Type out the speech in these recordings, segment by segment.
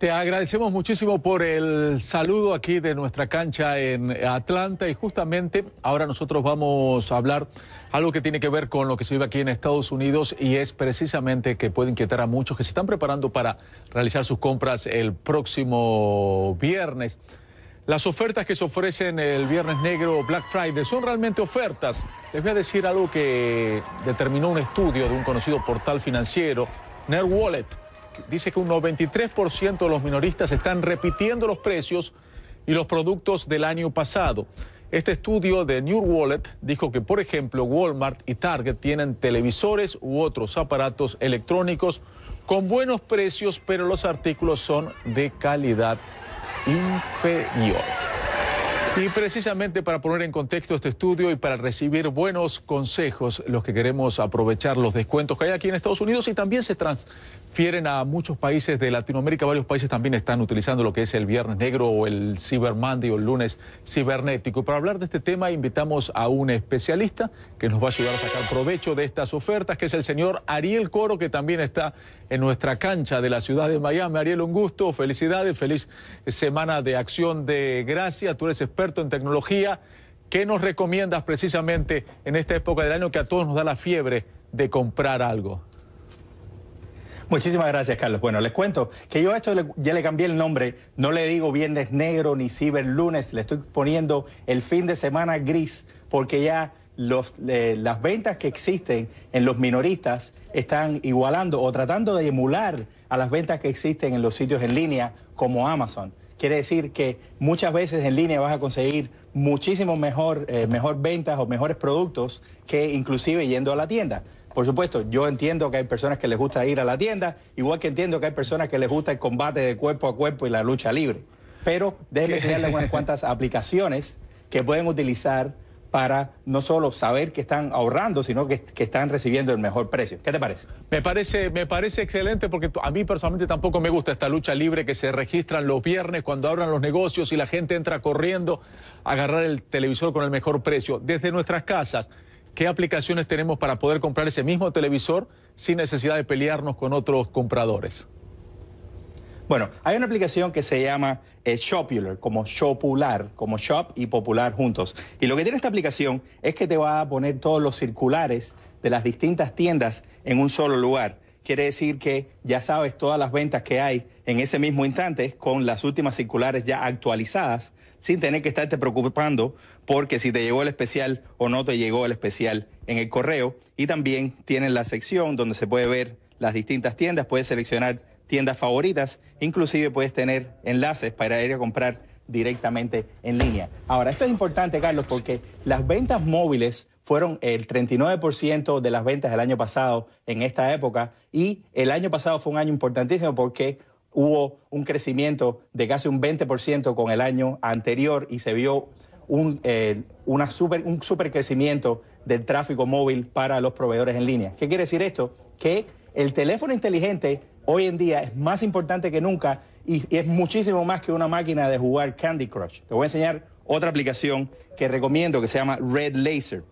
Te agradecemos muchísimo por el saludo aquí de nuestra cancha en Atlanta y justamente ahora nosotros vamos a hablar algo que tiene que ver con lo que se vive aquí en Estados Unidos y es precisamente que puede inquietar a muchos que se están preparando para realizar sus compras el próximo viernes. Las ofertas que se ofrecen el Viernes Negro Black Friday son realmente ofertas. Les voy a decir algo que determinó un estudio de un conocido portal financiero, NerdWallet. Wallet dice que un 93% de los minoristas están repitiendo los precios y los productos del año pasado. Este estudio de New Wallet dijo que, por ejemplo, Walmart y Target tienen televisores u otros aparatos electrónicos con buenos precios, pero los artículos son de calidad inferior. Y precisamente para poner en contexto este estudio y para recibir buenos consejos, los que queremos aprovechar los descuentos que hay aquí en Estados Unidos y también se transfieren a muchos países de Latinoamérica, varios países también están utilizando lo que es el Viernes Negro o el Cyber Monday o el lunes cibernético. Para hablar de este tema invitamos a un especialista que nos va a ayudar a sacar provecho de estas ofertas, que es el señor Ariel Coro, que también está en nuestra cancha de la ciudad de Miami. Ariel, un gusto, felicidades, feliz semana de acción de gracia. Tú eres experto en tecnología. ¿Qué nos recomiendas precisamente en esta época del año que a todos nos da la fiebre de comprar algo? Muchísimas gracias, Carlos. Bueno, les cuento que yo a esto ya le cambié el nombre. No le digo viernes negro ni ciber lunes. Le estoy poniendo el fin de semana gris porque ya eh, las ventas que existen en los minoristas están igualando o tratando de emular a las ventas que existen en los sitios en línea como Amazon. Quiere decir que muchas veces en línea vas a conseguir muchísimo mejor, eh, mejor ventas o mejores productos que inclusive yendo a la tienda. Por supuesto, yo entiendo que hay personas que les gusta ir a la tienda, igual que entiendo que hay personas que les gusta el combate de cuerpo a cuerpo y la lucha libre. Pero déjenme enseñarles unas cuantas aplicaciones que pueden utilizar para no solo saber que están ahorrando, sino que, están recibiendo el mejor precio. ¿Qué te parece? Me parece, me parece excelente porque a mí personalmente tampoco me gusta esta lucha libre que se registran los viernes cuando abran los negocios y la gente entra corriendo a agarrar el televisor con el mejor precio. Desde nuestras casas, ¿qué aplicaciones tenemos para poder comprar ese mismo televisor sin necesidad de pelearnos con otros compradores? Bueno, hay una aplicación que se llama eh, Shopular, como Shopular, como Shop y Popular juntos. Y lo que tiene esta aplicación es que te va a poner todos los circulares de las distintas tiendas en un solo lugar. Quiere decir que ya sabes todas las ventas que hay en ese mismo instante con las últimas circulares ya actualizadas sin tener que estarte preocupando porque si te llegó el especial o no te llegó el especial en el correo. Y también tienen la sección donde se puede ver las distintas tiendas, puedes seleccionar tiendas favoritas. Inclusive puedes tener enlaces para ir a comprar directamente en línea. Ahora, esto es importante, Carlos, porque las ventas móviles fueron el 39% de las ventas del año pasado en esta época y el año pasado fue un año importantísimo porque hubo un crecimiento de casi un 20% con el año anterior y se vio un, eh, super, un super crecimiento del tráfico móvil para los proveedores en línea. ¿Qué quiere decir esto? Que el teléfono inteligente hoy en día es más importante que nunca y, es muchísimo más que una máquina de jugar Candy Crush. Te voy a enseñar otra aplicación que recomiendo que se llama Red Laser.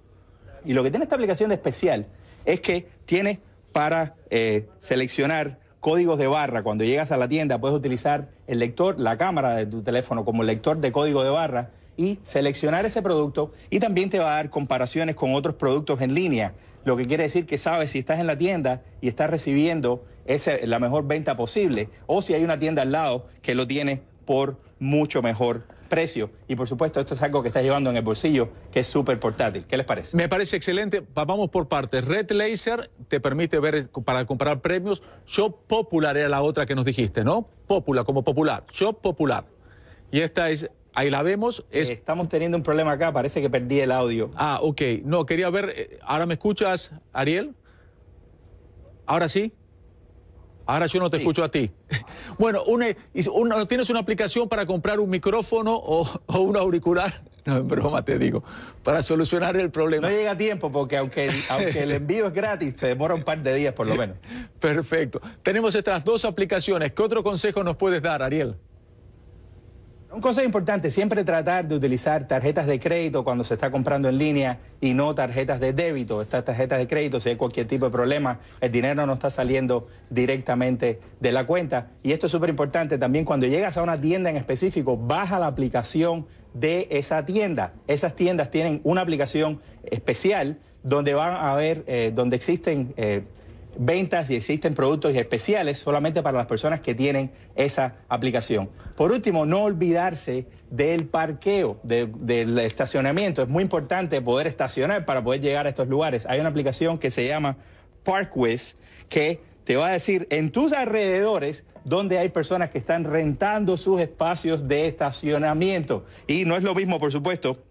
Y lo que tiene esta aplicación de especial es que tiene para eh, seleccionar códigos de barra. Cuando llegas a la tienda puedes utilizar el lector, la cámara de tu teléfono como lector de código de barra y seleccionar ese producto y también te va a dar comparaciones con otros productos en línea, lo que quiere decir que sabes si estás en la tienda y estás recibiendo esa, la mejor venta posible, o si hay una tienda al lado que lo tiene por mucho mejor precio. Y por supuesto, esto es algo que está llevando en el bolsillo, que es súper portátil. ¿Qué les parece? Me parece excelente. Vamos por partes. Red Laser te permite ver para comprar premios. Shop Popular era la otra que nos dijiste, ¿no? Popular, como popular. Shop Popular. Y esta es. Ahí la vemos. Estamos teniendo un problema acá, parece que perdí el audio. Ah, ok. No, quería ver. Eh, ¿Ahora me escuchas, Ariel? ¿Ahora sí? Ahora yo no te escucho a ti. Bueno, ¿tienes una aplicación para comprar un micrófono o, un auricular? No, en broma te digo, para solucionar el problema. No llega a tiempo porque aunque aunque el envío es gratis, se demora un par de días por lo menos. Perfecto. Tenemos estas dos aplicaciones. ¿Qué otro consejo nos puedes dar, Ariel? Una cosa importante, siempre tratar de utilizar tarjetas de crédito cuando se está comprando en línea y no tarjetas de débito. Estas tarjetas de crédito, si hay cualquier tipo de problema, el dinero no está saliendo directamente de la cuenta. Y esto es súper importante también cuando llegas a una tienda en específico, baja la aplicación de esa tienda. Esas tiendas tienen una aplicación especial donde van a ver, eh, donde existen... Eh, ventas y existen productos especiales solamente para las personas que tienen esa aplicación. Por último, no olvidarse del parqueo, del estacionamiento. Es muy importante poder estacionar para poder llegar a estos lugares. Hay una aplicación que se llama Parkwiz que te va a decir en tus alrededores donde hay personas que están rentando sus espacios de estacionamiento. Y no es lo mismo, por supuesto,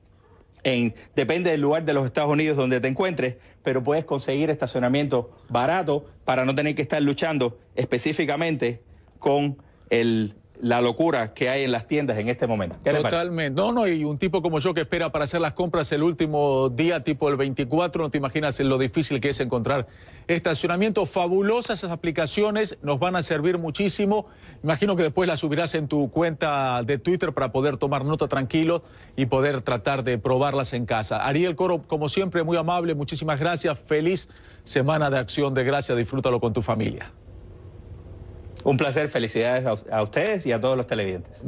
en, depende del lugar de los Estados Unidos donde te encuentres, pero puedes conseguir estacionamiento barato para no tener que estar luchando específicamente con el la locura que hay en las tiendas en este momento. Totalmente. No, no, y un tipo como yo que espera para hacer las compras el último día, tipo el 24, no te imaginas lo difícil que es encontrar estacionamiento. Fabulosas esas aplicaciones, nos van a servir muchísimo. Imagino que después las subirás en tu cuenta de Twitter para poder tomar nota tranquilo y poder tratar de probarlas en casa. Ariel Coro, como siempre, muy amable, muchísimas gracias. Feliz Semana de Acción de gracia. Disfrútalo con tu familia. Un placer, felicidades a, ustedes y a todos los televidentes.